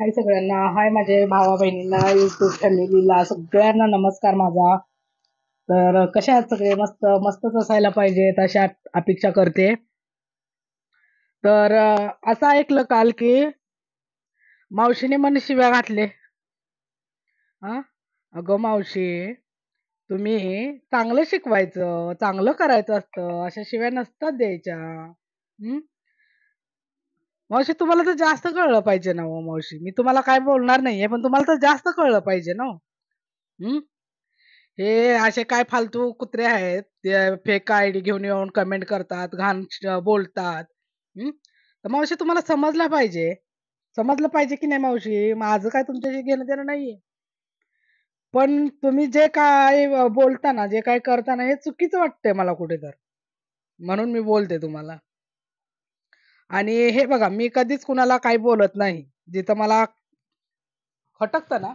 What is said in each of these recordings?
हाय सगळ्यांना हाय माझे भावा बहिणीला युट्यूब फॅमिलीला सगळ्यांना नमस्कार माझा तर कशा आहेत सगळे मस्त मस्तच असायला पाहिजेत अशा अपेक्षा करते तर असं ऐकलं काल की मावशीने मन शिव्या घातले हा अगं मावशी तुम्ही चांगलं शिकवायचं चांगलं करायचं असतं अशा शिव्या नसतात द्यायच्या हम्म मावशी तुम्हाला तर जास्त कळलं पाहिजे ना हो मावशी मी तुम्हाला काय बोलणार नाहीये पण तुम्हाला तर जास्त कळलं पाहिजे ना हम्म हो. हे असे काय फालतू कुत्रे आहेत ते फेक आयडी घेऊन येऊन कमेंट करतात घाण बोलतात हम्म तर मावशी तुम्हाला समजलं पाहिजे समजलं पाहिजे की नाही मावशी माझं काय तुमच्याशी घेणं देणं नाहीये पण तुम्ही जे काय बोलताना जे काय करताना हे चुकीचं वाटतंय मला कुठे तर म्हणून मी बोलते तुम्हाला आणि हे बघा मी कधीच कुणाला काही बोलत नाही जिथं मला खटकत ना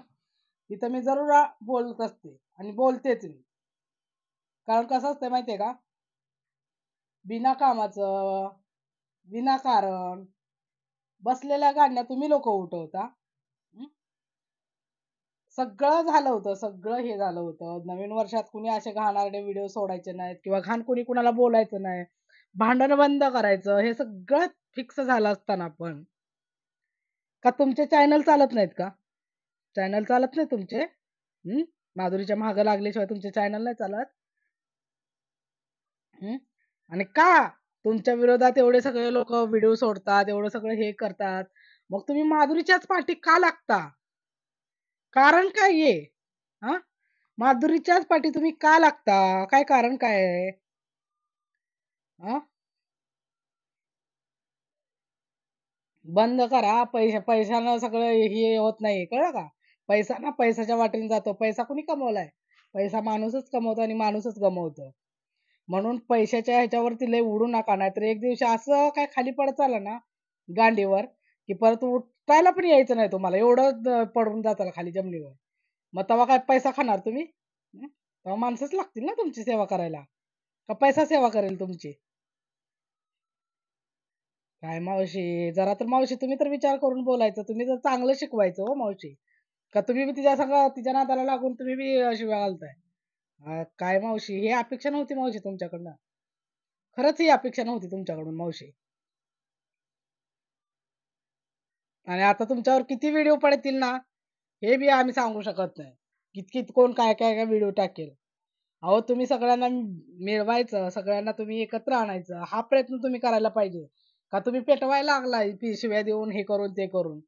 तिथं मी जरूर बोलत असते आणि बोलतेच मी कारण कसं असतंय माहितीये का बिना कामाचं विनाकारण बसलेल्या गाण्या तुम्ही लोक उठवता सगळं झालं होतं सगळं हे झालं होतं नवीन वर्षात कुणी असे घाणारडे व्हिडिओ सोडायचे नाहीत किंवा घाण कुणी कुणाला बोलायचं नाही भांडण बंद करायचं हे सगळं फिक्स झालं असताना पण का तुमचे चॅनल चालत नाहीत का चॅनल चालत नाही तुमचे हम्म माधुरीच्या माग लागल्याशिवाय तुमचे चॅनल नाही चालत आणि का तुमच्या विरोधात एवढे सगळे लोक व्हिडिओ सोडतात एवढं सगळं हे करतात मग तुम्ही माधुरीच्याच पाठी का लागता कारण काय आहे हा माधुरीच्याच पाठी तुम्ही का लागता काय कारण काय आहे बंद करा पैशा पैशानं सगळं हे होत नाही कळलं का पैसा ना पैशाच्या वाटेने जातो पैसा कुणी कमवलाय पैसा माणूसच कमवतो आणि माणूसच गमवतो म्हणून पैशाच्या ह्याच्यावरती लय उडू नका नाहीतर एक दिवशी असं काय खाली पडत आलं ना गांडीवर की परत उठायला पण यायचं नाही तुम्हाला एवढं पडून जाताल खाली जमिनीवर मग तेव्हा काय पैसा खाणार तुम्ही तेव्हा माणसंच लागतील ना तुमची सेवा करायला का पैसा सेवा करेल तुमची काय मावशी जरा तर मावशी तुम्ही तर विचार करून बोलायचं तुम्ही तर चांगलं शिकवायचं हो मावशी का तुम्ही बी तिच्या सांगा तिच्या नादाला लागून तुम्ही बी वेळ घालताय काय मावशी हे अपेक्षा नव्हती मावशी तुमच्याकडनं खरंच ही अपेक्षा नव्हती तुमच्याकडून मावशी आणि आता तुमच्यावर किती व्हिडिओ पडतील ना हे बी आम्ही सांगू शकत नाही कित कोण काय काय काय व्हिडिओ टाकेल अहो तुम्ही सगळ्यांना मिळवायचं सगळ्यांना तुम्ही एकत्र आणायचं हा प्रयत्न तुम्ही करायला पाहिजे का तुम्ही पेटवायला लागलाय पिशव्या देऊन हे करून ते करून